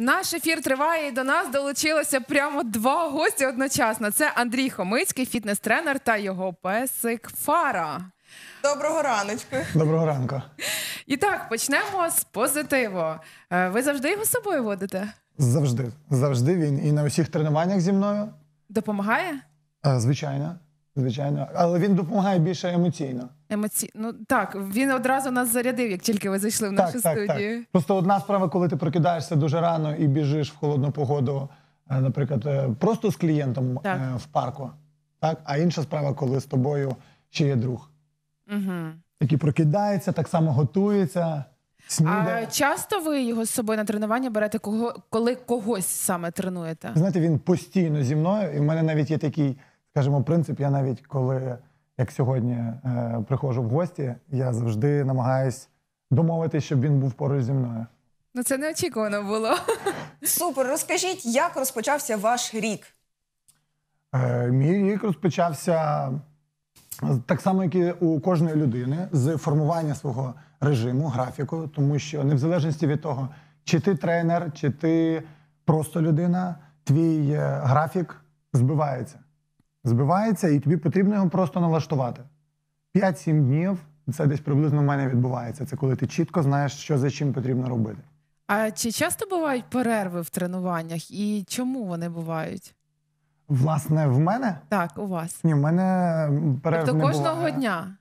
Наш ефір триває і до нас долучилося прямо два гості одночасно. Це Андрій Хомицький, фітнес-тренер та його песик Фара. Доброго раночку. Доброго ранку. І так, почнемо з позитиву. Е, ви завжди його з собою водите? Завжди, завжди він і на усіх тренуваннях зі мною. Допомагає? Е, звичайно, Звичайно, але він допомагає більше емоційно. Емоці... Ну так, він одразу нас зарядив, як тільки ви зайшли в нашу так, студію. Так. Просто одна справа, коли ти прокидаєшся дуже рано і біжиш в холодну погоду, е, наприклад, е, просто з клієнтом е, так. в парку. Так, а інша справа, коли з тобою ще є друг, Угу. який прокидається, так само готується. Снідає. А часто ви його з собою на тренування берете, кого коли когось саме тренуєте? Знаєте, він постійно зі мною, і в мене навіть є такий скажімо, принцип, я навіть коли як сьогодні е, приходжу в гості, я завжди намагаюсь домовитися, щоб він був поруч зі мною. Ну це неочікувано було. Супер, розкажіть, як розпочався ваш рік? Е, Мій рік розпочався е, так само, як і у кожної людини, з формування свого режиму, графіку, тому що не в залежності від того, чи ти тренер, чи ти просто людина, твій е, графік збивається збивається, і тобі потрібно його просто налаштувати. 5-7 днів це десь приблизно в мене відбувається. Це коли ти чітко знаєш, що за чим потрібно робити. А чи часто бувають перерви в тренуваннях і чому вони бувають? Власне, в мене? Так, у вас. Ні, в мене перерв Тобто не кожного дня.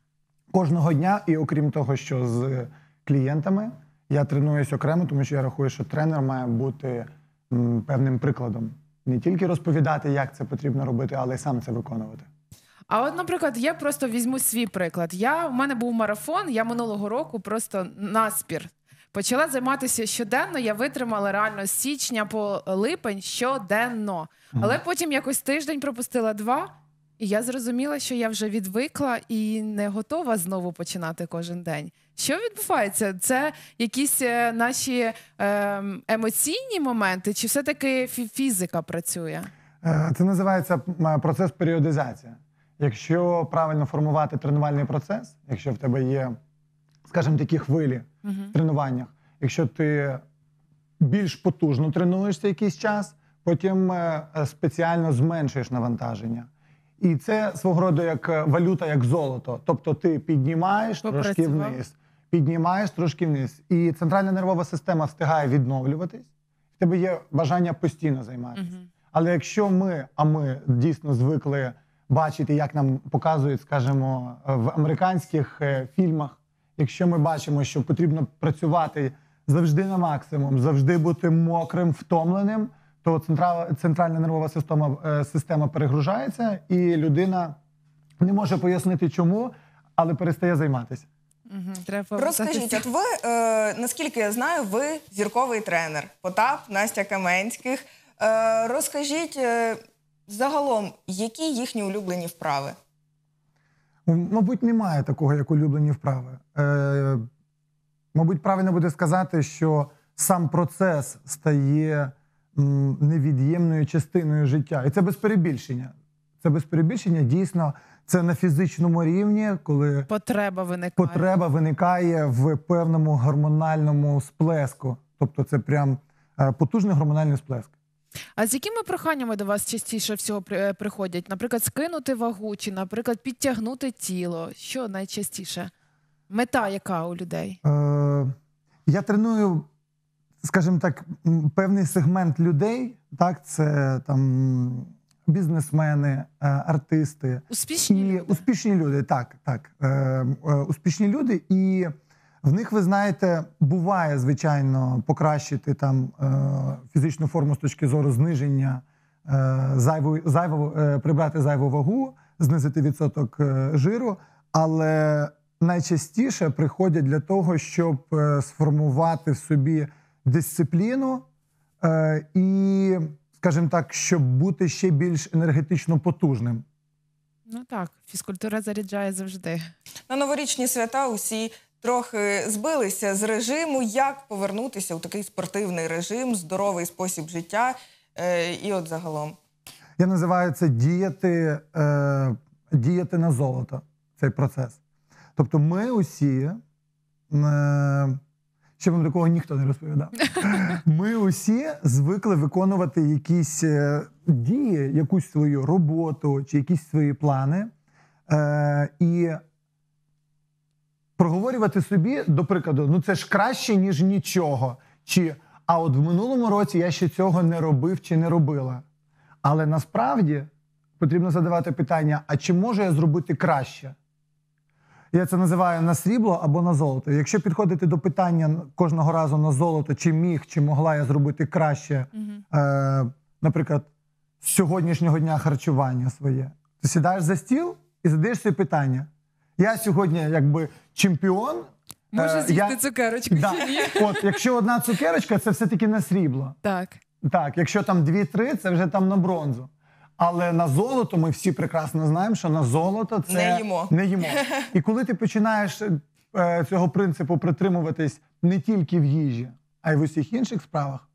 Кожного дня, і окрім того, що з клієнтами я тренуюсь окремо, тому що я рахую, що тренер має бути певним прикладом не тільки розповідати, як це потрібно робити, але й сам це виконувати. А от, наприклад, я просто візьму свій приклад. Я у мене був марафон. Я минулого року просто наспір почала займатися щоденно. Я витримала реально з січня по липень щоденно, але потім якось тиждень пропустила два. І я зрозуміла, що я вже відвикла і не готова знову починати кожен день. Що відбувається? Це якісь е, наші ем, емоційні моменти, чи все-таки фізика працює? Е, це називається процес періодизації. Якщо правильно формувати тренувальний процес, якщо в тебе є, скажімо, такі хвилі uh в тренуваннях, якщо ти більш потужно тренуєшся якийсь час, потім е, спеціально зменшуєш навантаження. І це свого роду як валюта, як золото. Тобто ти піднімаєш трошки вниз піднімаєш трошки вниз, і центральна нервова система встигає відновлюватись. В тебе є бажання постійно займатися. Угу. Але якщо ми, а ми дійсно звикли бачити, як нам показують, скажімо, в американських е, фільмах, якщо ми бачимо, що потрібно працювати завжди на максимум, завжди бути мокрим, втомленим, то центральна нервова система е, система перегружається, і людина не може пояснити, чому, але перестає займатися. Треба Розкажіть, от ви е, наскільки я знаю, ви зірковий тренер Потап Настя Каменських. Е, розкажіть е, загалом, які їхні улюблені вправи? Мабуть, немає такого, як улюблені вправи. Е, Мабуть, правильно буде сказати, що сам процес стає невід'ємною частиною життя. І це без перебільшення. Це без перебільшення дійсно це на фізичному рівні, коли потреба виникає потреба виникає в певному гормональному сплеску. Тобто, це прям е, потужний гормональний сплеск. А з якими проханнями до вас частіше всього е, приходять? Наприклад, скинути вагу, чи, наприклад, підтягнути тіло? Що найчастіше? Мета яка у людей? Е, Я треную, скажімо так, певний сегмент людей. Так, це там бізнесмени, е, артисти, успішні і люди. успішні люди. Так, так, е, е, успішні люди, і в них ви знаєте, буває звичайно покращити там фізичну форму з точки зору зниження зайву, зайву прибрати зайву вагу, знизити відсоток жиру, але найчастіше приходять для того, щоб сформувати в собі дисципліну і скажімо так, щоб бути ще більш енергетично потужним. Ну так, фізкультура заряджає завжди. На новорічні свята усі трохи збилися з режиму, як повернутися у такий спортивний режим, здоровий спосіб життя. Е, і от загалом. Я називаю це діяти, е, діяти на золото цей процес. Тобто, ми усі. Е, щоб вам такого ніхто не розповідав. Ми усі звикли виконувати якісь е, дії, якусь свою роботу чи якісь свої плани. Е, І проговорювати собі, до прикладу, ну це ж краще, ніж нічого. Чи а от в минулому році я ще цього не робив чи не робила. Але насправді потрібно задавати питання: а чи можу я зробити краще? Я це називаю на срібло або на золото. Якщо підходити до питання кожного разу на золото, чи міг, чи могла я зробити краще, угу. е, наприклад, з сьогоднішнього дня харчування своє, ти сідаєш за стіл і задаєш собі питання. Я сьогодні, якби чемпіон. Може е, з'їсти я... цукерочку. Да. От, Якщо одна цукерочка, це все-таки на срібло. Так. Так, якщо там дві-три, це вже там на бронзу. Але на золото ми всі прекрасно знаємо, що на золото це не їмо. Не їмо. І коли ти починаєш е, цього принципу притримуватись не тільки в їжі, а й в усіх інших справах,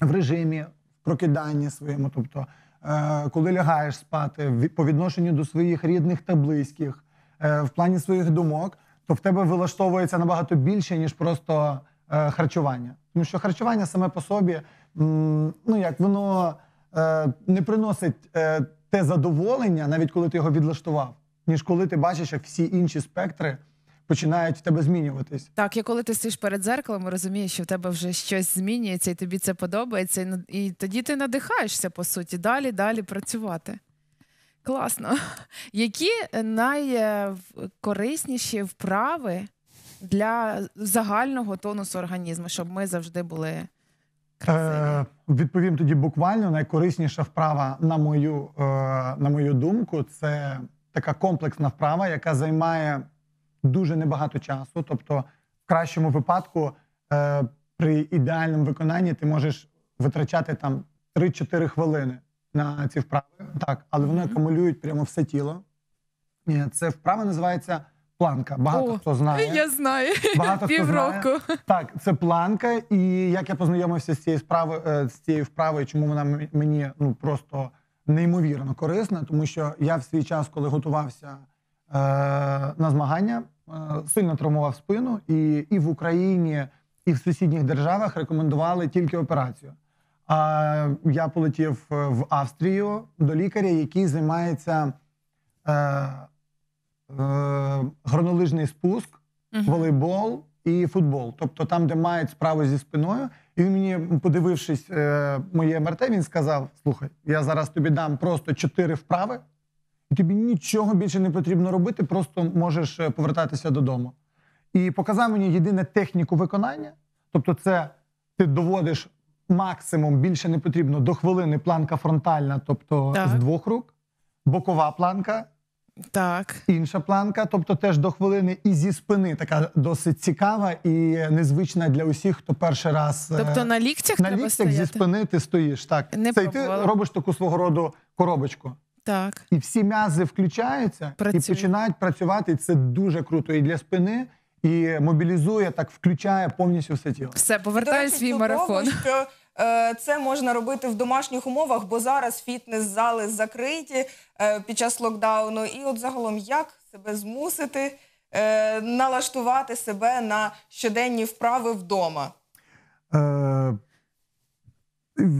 в режимі, в прокиданні своєму, тобто е, коли лягаєш спати, в, по відношенню до своїх рідних та близьких, е, в плані своїх думок, то в тебе вилаштовується набагато більше, ніж просто е, харчування. Тому що харчування саме по собі, м, ну як воно. Е, не приносить е, те задоволення, навіть коли ти його відлаштував, ніж коли ти бачиш, як всі інші спектри. Починають в тебе змінюватись, так і коли ти стоїш перед зеркалом, і розумієш, що в тебе вже щось змінюється, і тобі це подобається, і тоді ти надихаєшся по суті. Далі, далі працювати. Класно. Які найкорисніші вправи для загального тонусу організму, щоб ми завжди були Е, відповім тоді буквально найкорисніша вправа, на мою е, на мою думку, це така комплексна вправа, яка займає дуже небагато часу. Тобто, в кращому випадку, е, при ідеальному виконанні, ти можеш витрачати там 3-4 хвилини на ці вправи. Так, але вони акумулюють прямо все тіло. Е, це вправа називається планка. Багато О, хто знає. Я знаю. Багато Півроку. Так, це планка. І як я познайомився з цією справою, е, з цією вправою, чому вона мені ну просто неймовірно корисна, тому що я в свій час, коли готувався е, на змагання, е, сильно травмував спину, і, і в Україні, і в сусідніх державах рекомендували тільки операцію. А я полетів е, в Австрію до лікаря, який займається. Е, Е, Гранолижний спуск, uh -huh. волейбол і футбол. Тобто там, де мають справу зі спиною. І він мені, подивившись е, моє МРТ, він сказав: Слухай, я зараз тобі дам просто чотири вправи, і тобі нічого більше не потрібно робити, просто можеш е, повертатися додому. І показав мені єдине техніку виконання. Тобто, це ти доводиш максимум більше не потрібно до хвилини планка фронтальна, тобто так. з двох рук, бокова планка так. Інша планка, тобто теж до хвилини і зі спини, така досить цікава і незвична для усіх, хто перший раз. Е, тобто на ліктях на ліктях стояти? зі спини ти стоїш. Так. Не Це і ти робиш таку свого роду коробочку. Так. І всі м'язи включаються Працює. і починають працювати. Це дуже круто і для спини, і мобілізує, так включає повністю все тіло. Все, повертаю свій цікаво, марафон. що Е, це можна робити в домашніх умовах, бо зараз фітнес-зали закриті е, під час локдауну. І, от загалом, як себе змусити е, налаштувати себе на щоденні вправи вдома?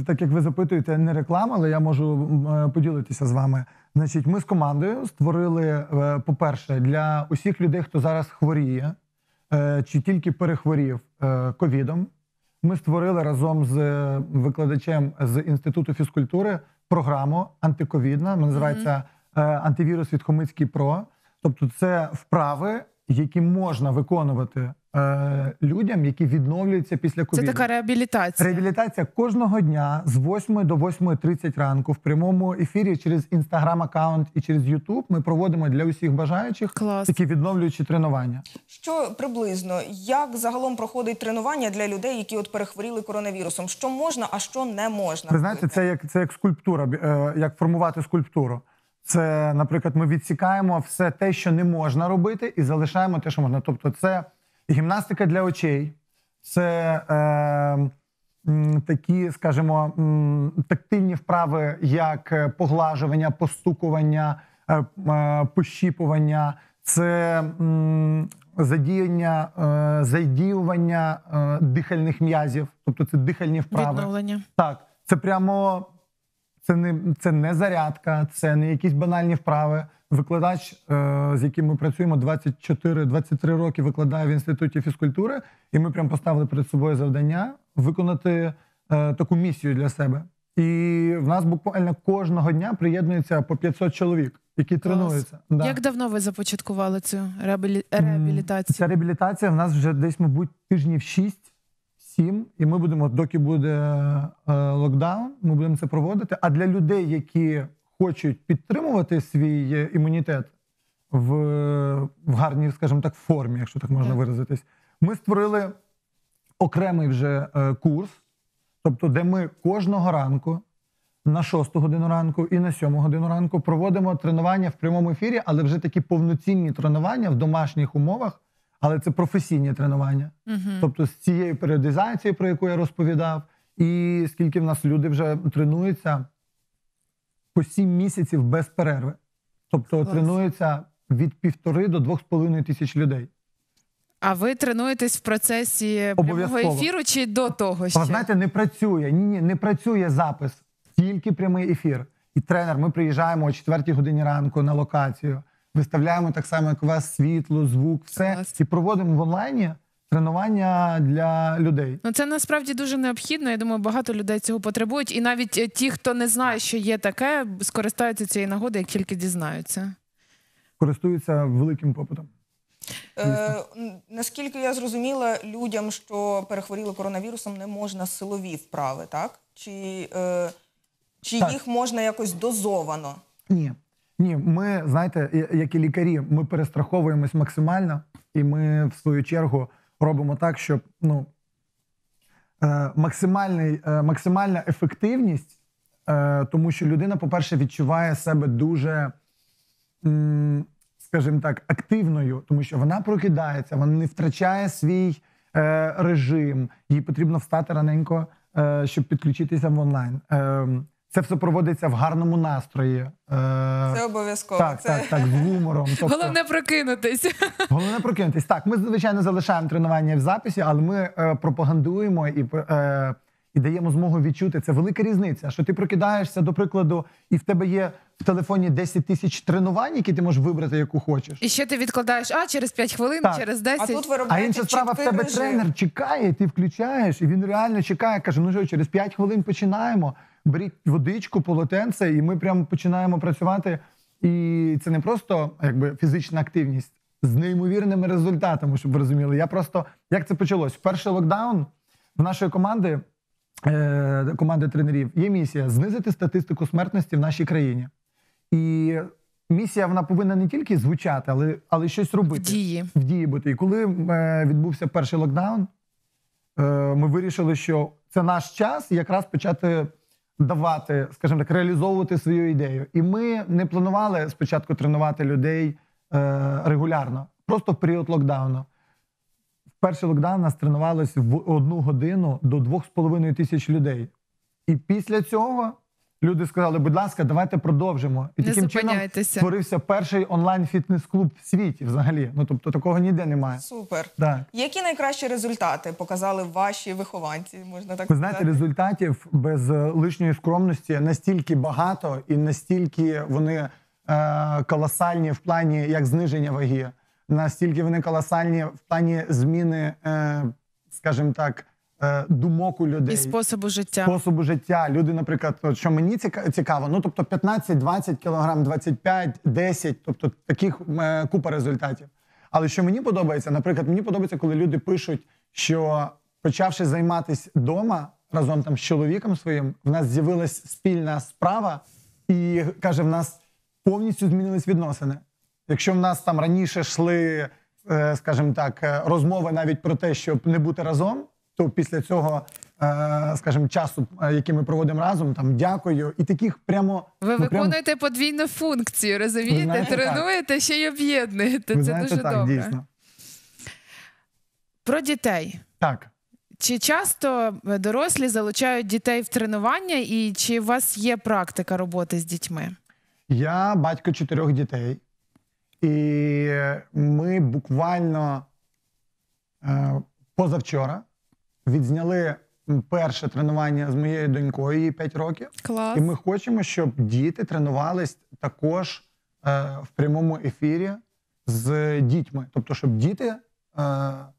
так як ви запитуєте, не реклама, але я можу поділитися з вами. Значить, ми з командою створили, по-перше, для усіх людей, хто зараз хворіє, чи тільки перехворів ковідом. Ми створили разом з е, викладачем з інституту фізкультури програму антиковідна. Називається е, антивірус від Хомицький Про. Тобто, це вправи, які можна виконувати е, людям, які відновлюються після ковіду. Це така реабілітація. Реабілітація кожного дня з 8 до 8.30 ранку в прямому ефірі через інстаграм-аккаунт і через Ютуб ми проводимо для усіх бажаючих Клас. такі відновлюючі тренування. Що приблизно як загалом проходить тренування для людей, які от перехворіли коронавірусом? Що можна, а що не можна? Ви знаєте, це як це як скульптура, е, як формувати скульптуру. Це, наприклад, ми відсікаємо все те, що не можна робити, і залишаємо те, що можна. Тобто, це гімнастика для очей, це е, такі, скажімо, тактильні вправи, як е, поглажування, постукування, е, е пощіпування, це е, задіяння, е, задіювання е, дихальних м'язів, тобто це дихальні вправи. Відновлення. Так, це прямо це не це не зарядка, це не якісь банальні вправи. Викладач, е, з яким ми працюємо 24-23 роки, викладає в інституті фізкультури, і ми прям поставили перед собою завдання виконати е, таку місію для себе. І в нас буквально кожного дня приєднується по 500 чоловік, які тренуються. Да. Як давно ви започаткували цю реабілі... реабілітацію? Ця реабілітація в нас вже десь, мабуть, тижнів 6 всім, і ми будемо, доки буде е, локдаун, ми будемо це проводити. А для людей, які хочуть підтримувати свій е, імунітет в в гарній, скажімо так, формі, якщо так можна виразитись, ми створили окремий вже е, курс, тобто, де ми кожного ранку. На шосту годину ранку і на 7 годину ранку проводимо тренування в прямому ефірі, але вже такі повноцінні тренування в домашніх умовах але це професійні тренування. Uh-huh. Тобто з цією періодизацією, про яку я розповідав, і скільки в нас люди вже тренуються по сім місяців без перерви. Тобто Клас. тренуються від півтори до двох з половиною тисяч людей. А ви тренуєтесь в процесі прямого ефіру чи до того? ще? знаєте, не працює. Ні, ні, не працює запис, тільки прямий ефір. І тренер, ми приїжджаємо о 4 годині ранку на локацію виставляємо так само, як у вас світло, звук, все Клас. і проводимо в онлайні. Тренування для людей ну це насправді дуже необхідно. Я думаю, багато людей цього потребують, і навіть е, ті, хто не знає, що є таке, скористаються цією нагодою, як тільки дізнаються. Користуються великим попитом. Е, наскільки я зрозуміла, людям, що перехворіли коронавірусом, не можна силові вправи, так? Чи, е, чи так. їх можна якось дозовано? Ні. Ні, ми знаєте, як і лікарі, ми перестраховуємось максимально, і ми в свою чергу робимо так, щоб ну е, максимальний, е, максимальна ефективність, е, тому що людина, по-перше, відчуває себе дуже, скажімо так, активною, тому що вона прокидається, вона не втрачає свій режим, їй потрібно встати раненько, щоб підключитися в онлайн. Ем, це все проводиться в гарному настрої. Е, Це обов'язково. Так, Це... так, так, з гумором. Тобто, Головне прокинутись. Головне прокинутись. Так, ми звичайно залишаємо тренування в записі, але ми е, пропагандуємо і е, і даємо змогу відчути. Це велика різниця. Що ти прокидаєшся, до прикладу, і в тебе є в телефоні 10 тисяч тренувань, які ти можеш вибрати, яку хочеш. І ще ти відкладаєш, а через 5 хвилин, Так. через 10. А тут ви А інша справа, в тебе режим. тренер чекає, ти включаєш, і він реально чекає, каже: ну що, через 5 хвилин починаємо беріть водичку, полотенце, і ми прямо починаємо працювати. І це не просто якби фізична активність з неймовірними результатами, щоб ви розуміли. Я просто як це почалось? Перший локдаун в нашої команди, е, команди тренерів, є місія знизити статистику смертності в нашій країні. І місія вона повинна не тільки звучати, але але щось робити. В дії. В дії бути. І коли е, відбувся перший локдаун, е, ми вирішили, що це наш час якраз почати давати, скажімо так, реалізовувати свою ідею. І ми не планували спочатку тренувати людей е, регулярно, просто в період локдауну. В перший локдаун нас тренувалось в одну годину до 2,5 тисяч людей. І після цього. Люди сказали, будь ласка, давайте продовжимо. І не таким чином створився перший онлайн-фітнес-клуб в світі взагалі. Ну тобто такого ніде немає. Супер. Да. Які найкращі результати показали ваші вихованці? Можна так Ви знаєте, результатів без е, лишньої скромності настільки багато і настільки вони е, колосальні в плані як зниження ваги, настільки вони колосальні в плані зміни, е, скажімо так, Е, думок у людей і способу життя способу життя. Люди, наприклад, от що мені цікаво, ну тобто 15-20 кілограм, 25, 10, тобто таких е, купа результатів. Але що мені подобається, наприклад, мені подобається, коли люди пишуть, що почавши займатися вдома разом там з чоловіком своїм, в нас з'явилась спільна справа, і каже, в нас повністю змінились відносини. Якщо в нас там раніше йшли, е, скажімо так, розмови навіть про те, щоб не бути разом то після цього, е, скажімо, часу, е, який ми проводимо разом, там дякую, і таких прямо ви ну, виконуєте прям... подвійну функцію, розумієте? Знаєте, Тренуєте так. ще й об'єднуєте. Це знаєте, дуже так, добре. Дійсно. Про дітей так. Чи часто е, дорослі залучають дітей в тренування, і чи у вас є практика роботи з дітьми? Я батько чотирьох дітей, і ми буквально позавчора відзняли перше тренування з моєю донькою, їй 5 років. Клас. І ми хочемо, щоб діти тренувались також е, в прямому ефірі з дітьми, тобто, щоб діти е,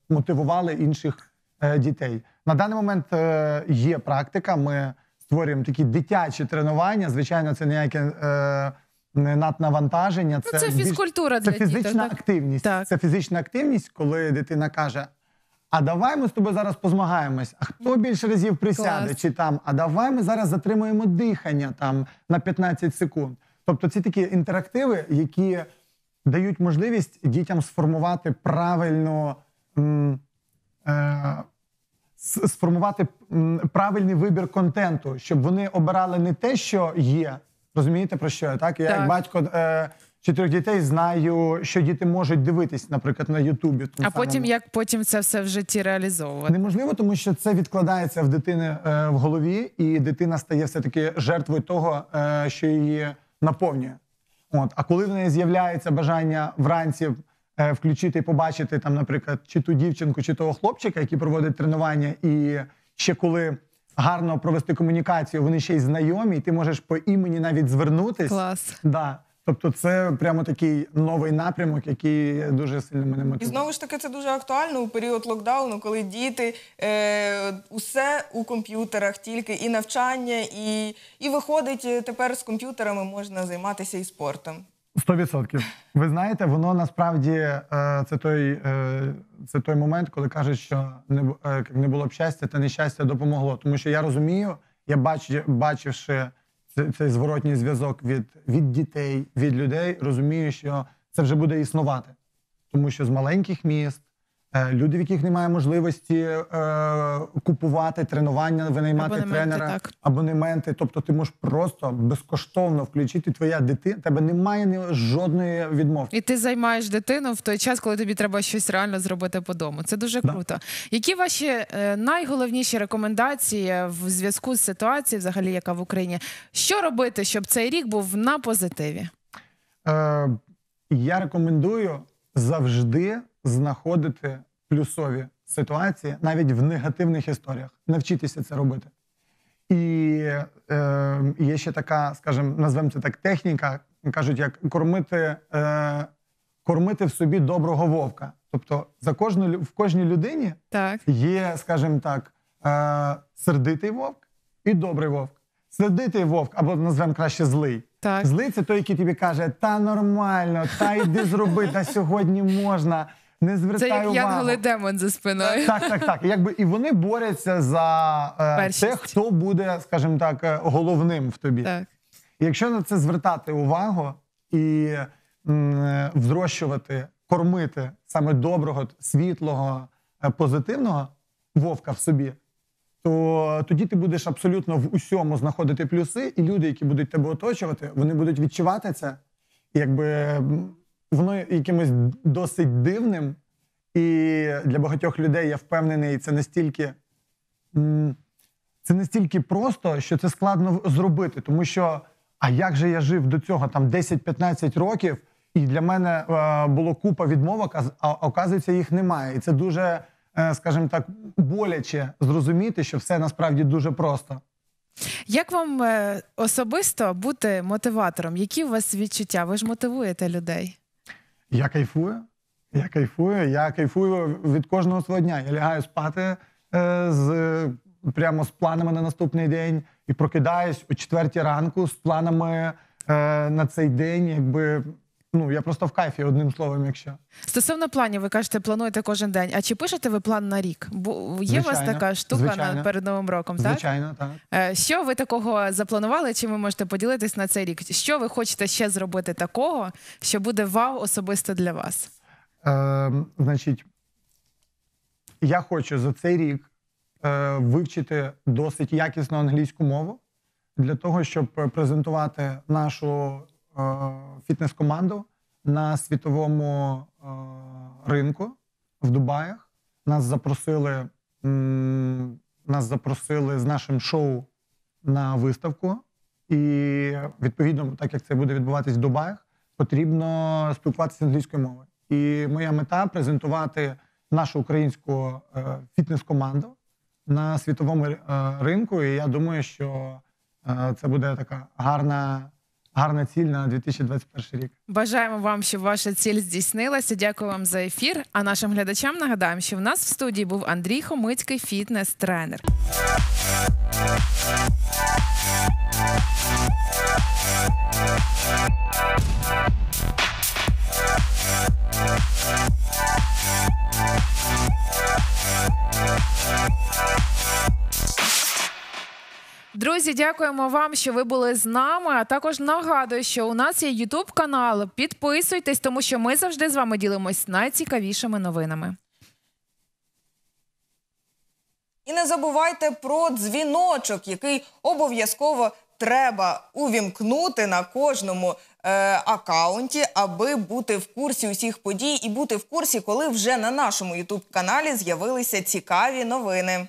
мотивували інших е, дітей. На даний момент е, є практика. Ми створюємо такі дитячі тренування. Звичайно, це ніяке. Е, не наднавантаження, це ну, це фізкультура більш... для це фізична дітей, активність. Так. Це фізична активність, коли дитина каже: а давай ми з тобою зараз позмагаємось. А хто більше разів присяде? Клас. Чи там, а давай ми зараз затримуємо дихання там на 15 секунд. Тобто, ці такі інтерактиви, які дають можливість дітям сформувати правильно м, е, сформувати м, правильний вибір контенту, щоб вони обирали не те, що є. Розумієте про що я так? Я так. як батько е, чотирьох дітей знаю, що діти можуть дивитись, наприклад, на Ютубі. А самому. потім як потім це все в житті реалізовувати? Неможливо, тому що це відкладається в дитини е, в голові, і дитина стає все таки жертвою того, е, що її наповнює. От а коли в неї з'являється бажання вранці е, включити і побачити там, наприклад, чи ту дівчинку, чи того хлопчика, який проводить тренування, і ще коли. Гарно провести комунікацію, вони ще й знайомі, і ти можеш по імені навіть звернутись. Клас. Да. Тобто, це прямо такий новий напрямок, який дуже сильно мене мотивує. І знову ж таки це дуже актуально у період локдауну, коли діти е, усе у комп'ютерах, тільки і навчання, і і виходить е, тепер з комп'ютерами можна займатися і спортом. Сто відсотків. Ви знаєте, воно насправді е, це той е, це той момент, коли кажуть, що не е, не було б щастя, та нещастя допомогло. Тому що я розумію, я бач, бачивши цей зворотній зв'язок від від дітей, від людей, розумію, що це вже буде існувати, тому що з маленьких міст, Е, люди, в яких немає можливості е, купувати тренування, винаймати абонементи, тренера, так. абонементи. Тобто, ти можеш просто безкоштовно включити твоя дитина. Тебе немає жодної відмовки, і ти займаєш дитину в той час, коли тобі треба щось реально зробити по дому. Це дуже круто. Які ваші е, найголовніші рекомендації в зв'язку з ситуацією, взагалі, яка в Україні, що робити, щоб цей рік був на позитиві? Е, Я рекомендую завжди. Знаходити плюсові ситуації, навіть в негативних історіях, навчитися це робити. І е, є ще така, скажімо, назвемо це так, техніка, кажуть, як кормити е, кормити в собі доброго вовка. Тобто за кожну, в кожній людині так. є, скажімо так, е, сердитий вовк і добрий вовк. Сердитий вовк, або назвемо краще злий. Так. Злий це той, який тобі каже, та нормально, та йди зроби, та сьогодні можна не звертає увагу. Це як Ян Демон за спиною. Так, так, так. Якби і вони борються за е, те, хто буде, скажімо так, е, головним в тобі. Так. Якщо на це звертати увагу і м, е, взрощувати, кормити саме доброго, світлого, е, позитивного вовка в собі. То тоді ти будеш абсолютно в усьому знаходити плюси, і люди, які будуть тебе оточувати, вони будуть відчувати це, якби воно якимось досить дивним. І для багатьох людей я впевнений, це настільки це настільки просто, що це складно зробити. Тому що, а як же я жив до цього там 10-15 років, і для мене е, було купа відмовок, а, а оказується, їх немає. І це дуже, е, скажімо так, боляче зрозуміти, що все насправді дуже просто. Як вам е, особисто бути мотиватором? Які у вас відчуття? Ви ж мотивуєте людей? Я кайфую. Я кайфую. Я кайфую від кожного свого дня. Я лягаю спати е, з прямо з планами на наступний день і прокидаюсь о четвертій ранку з планами е, на цей день, якби ну я просто в кайфі одним словом, якщо стосовно планів, ви кажете, плануєте кожен день. А чи пишете ви план на рік? Бо є звичайно, у вас така штука на перед новим роком? так? Звичайно, так е, що ви такого запланували? Чи ви можете поділитись на цей рік? Що ви хочете ще зробити такого, що буде вау особисто для вас? Е, Значить, я хочу за цей рік е, вивчити досить якісну англійську мову для того, щоб е, презентувати нашу Е, фітнес-команду на світовому е, ринку в Дубаях. Нас запросили, нас запросили з нашим шоу на виставку, і відповідно, так як це буде відбуватись в Дубаях, потрібно спілкуватися англійською мовою. І моя мета презентувати нашу українську е, фітнес-команду на світовому ринку. І я думаю, що це буде така гарна гарна ціль на 2021 рік. Бажаємо вам, щоб ваша ціль здійснилася. Дякую вам за ефір. А нашим глядачам нагадаємо, що в нас в студії був Андрій Хомицький, фітнес-тренер. Thank you. Друзі, дякуємо вам, що ви були з нами. А також нагадую, що у нас є Ютуб канал. Підписуйтесь, тому що ми завжди з вами ділимось найцікавішими новинами. І не забувайте про дзвіночок, який обов'язково треба увімкнути на кожному е, акаунті, аби бути в курсі усіх подій і бути в курсі, коли вже на нашому ютуб каналі з'явилися цікаві новини.